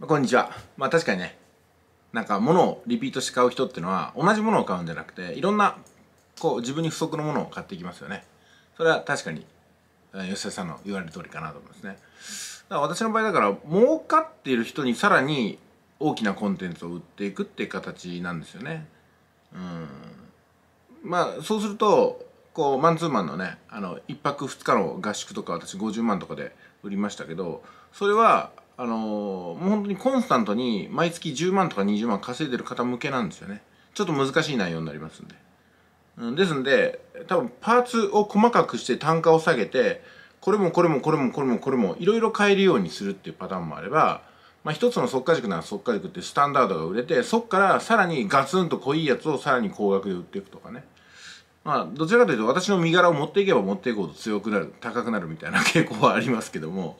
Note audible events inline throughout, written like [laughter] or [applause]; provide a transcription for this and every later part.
まあ、こんにちは。まあ確かにね、なんか物をリピートして買う人っていうのは、同じものを買うんじゃなくて、いろんな、こう自分に不足のものを買っていきますよね。それは確かに、吉田さんの言われる通りかなと思いますね。だから私の場合だから、儲かっている人にさらに大きなコンテンツを売っていくっていう形なんですよね。うん。まあそうすると、こうマンツーマンのねあの1泊2日の合宿とか私50万とかで売りましたけどそれはあのもう本当にコンスタントに毎月10万とか20万稼いでる方向けなんですよねちょっと難しい内容になりますんで、うん、ですんで多分パーツを細かくして単価を下げてこれもこれもこれもこれもこれもいろいろ変えるようにするっていうパターンもあれば、まあ、一つの速価軸なら即価軸ってスタンダードが売れてそっからさらにガツンと濃いやつをさらに高額で売っていくとかねまあ、どちらかというと私の身柄を持っていけば持っていこうと強くなる、高くなるみたいな [laughs] 傾向はありますけども、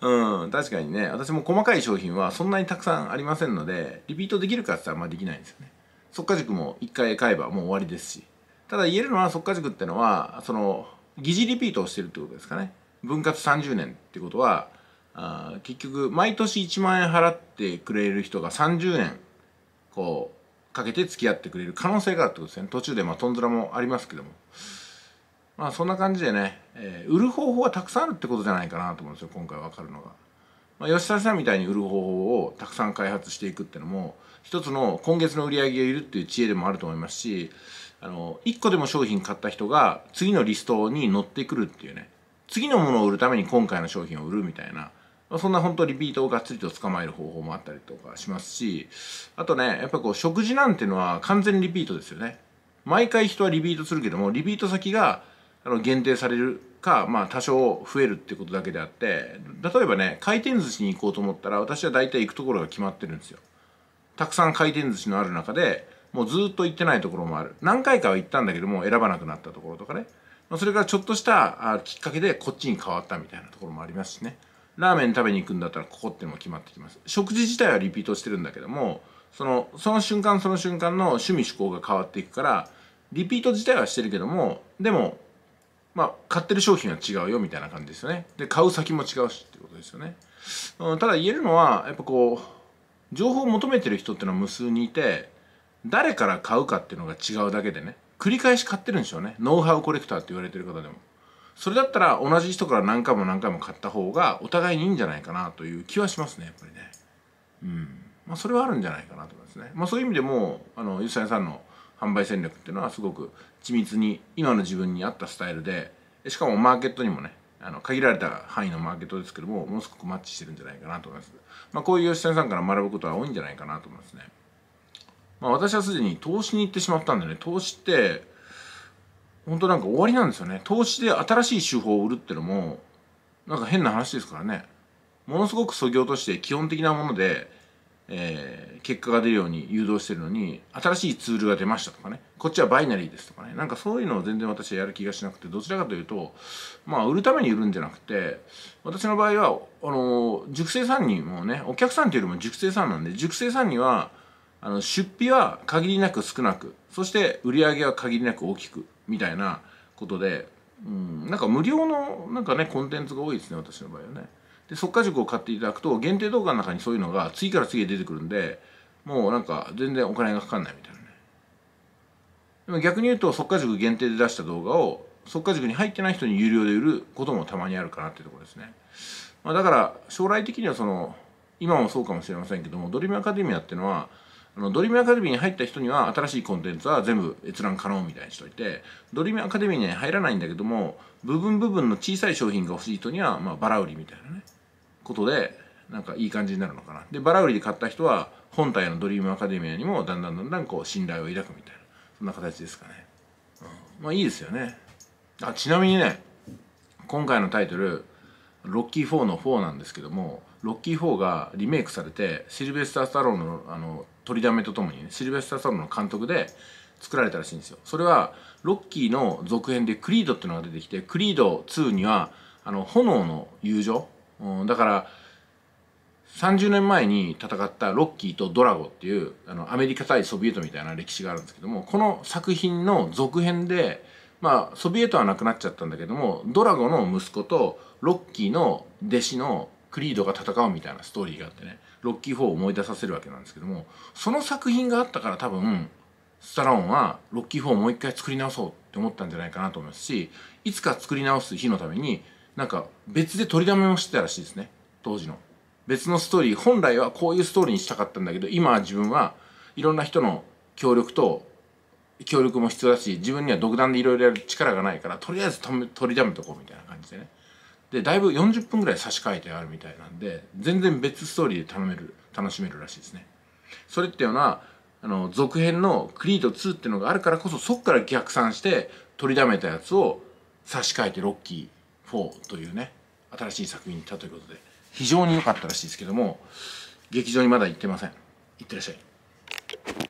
うん、確かにね、私も細かい商品はそんなにたくさんありませんので、リピートできるかって言ったらあんまできないんですよね。速化塾も1回買えばもう終わりですし、ただ言えるのは速化塾ってのは、その、疑似リピートをしてるってことですかね。分割30年ってことは、あ結局、毎年1万円払ってくれる人が30年、こう、かけて付き合ってくれる可能性があるってことですね途中でまあとんずもありますけどもまあそんな感じでね、えー、売る方法はたくさんあるってことじゃないかなと思うんですよ今回分かるのが、まあ、吉田さんみたいに売る方法をたくさん開発していくっていうのも一つの今月の売り上げがいるっていう知恵でもあると思いますしあの1個でも商品買った人が次のリストに乗ってくるっていうね次のものを売るために今回の商品を売るみたいなそんな本当リピートをがっつりと捕まえる方法もあったりとかしますし、あとね、やっぱこう食事なんてのは完全リピートですよね。毎回人はリピートするけども、リピート先があの限定されるか、まあ多少増えるってことだけであって、例えばね、回転寿司に行こうと思ったら私は大体行くところが決まってるんですよ。たくさん回転寿司のある中で、もうずっと行ってないところもある。何回かは行ったんだけども、選ばなくなったところとかね。それからちょっとしたきっかけでこっちに変わったみたいなところもありますしね。ラーメン食べに行くんだったらここっても決まってきます食事自体はリピートしてるんだけどもそのその瞬間その瞬間の趣味趣向が変わっていくからリピート自体はしてるけどもでもまあ買ってる商品は違うよみたいな感じですよねで買う先も違うしってことですよね、うん、ただ言えるのはやっぱこう情報を求めてる人っていうのは無数にいて誰から買うかっていうのが違うだけでね繰り返し買ってるんでしょうねノウハウコレクターって言われてる方でもそれだったら同じ人から何回も何回も買った方がお互いにいいんじゃないかなという気はしますねやっぱりねうんまあそれはあるんじゃないかなと思いますねまあそういう意味でもあのゆうさんの販売戦略っていうのはすごく緻密に今の自分に合ったスタイルでしかもマーケットにもねあの限られた範囲のマーケットですけどもものすごくマッチしてるんじゃないかなと思います、まあ、こういう吉谷さんから学ぶことは多いんじゃないかなと思いますねまあ私はすでに投資に行ってしまったんでね投資って本当なんか終わりなんですよね投資で新しい手法を売るってのもなんか変な話ですからねものすごくそぎ落として基本的なもので、えー、結果が出るように誘導してるのに新しいツールが出ましたとかねこっちはバイナリーですとかねなんかそういうのを全然私はやる気がしなくてどちらかというとまあ売るために売るんじゃなくて私の場合はあのー、熟成さんにもねお客さんというよりも熟成さんなんで熟成さんにはあの出費は限りなく少なくそして売り上げは限りなく大きくみたいなことで、うん、なんか無料のなんかねコンテンツが多いですね私の場合はね。で即果塾を買っていただくと限定動画の中にそういうのが次から次へ出てくるんでもうなんか全然お金がかかんないみたいなね。でも逆に言うと即果塾限定で出した動画を即果塾に入ってない人に有料で売ることもたまにあるかなっていうところですね。まあ、だから将来的にはその今もそうかもしれませんけどもドリームアカデミアっていうのはあのドリームアカデミーに入った人には新しいコンテンツは全部閲覧可能みたいにしといてドリームアカデミーには入らないんだけども部分部分の小さい商品が欲しい人には、まあ、バラ売りみたいなねことでなんかいい感じになるのかなでバラ売りで買った人は本体のドリームアカデミアにもだんだんだんだんこう信頼を抱くみたいなそんな形ですかね、うん、まあいいですよねあちなみにね今回のタイトル「ロッキー4の4」なんですけどもロッキー4がリメイクされてシルベスター・スタローンのあの取りだめとともに、ね、シルベスター・スタローンの監督で作られたらしいんですよそれはロッキーの続編でクリードっていうのが出てきてクリード2にはあの炎の友情、うん、だから30年前に戦ったロッキーとドラゴっていうあのアメリカ対ソビエトみたいな歴史があるんですけどもこの作品の続編でまあソビエトはなくなっちゃったんだけどもドラゴの息子とロッキーの弟子のクリードが戦うみたいなストーリーがあってねロッキー4を思い出させるわけなんですけどもその作品があったから多分スタローンはロッキー4をもう一回作り直そうって思ったんじゃないかなと思いますしいつか作り直す日のためになんか別で取りだめをしてたらしいですね当時の別のストーリー本来はこういうストーリーにしたかったんだけど今は自分はいろんな人の協力と協力も必要だし自分には独断でいろいろやる力がないからとりあえず取りだめとこうみたいな感じでねでだいぶ40分ぐらい差し替えてあるみたいなんで全然別ストーリーで頼める楽しめるらしいですねそれっていうのはあの続編のクリード2っていうのがあるからこそそこから逆算して取りだめたやつを差し替えてロッキー4というね新しい作品にったということで非常に良かったらしいですけども劇場にまだ行ってません行ってらっしゃい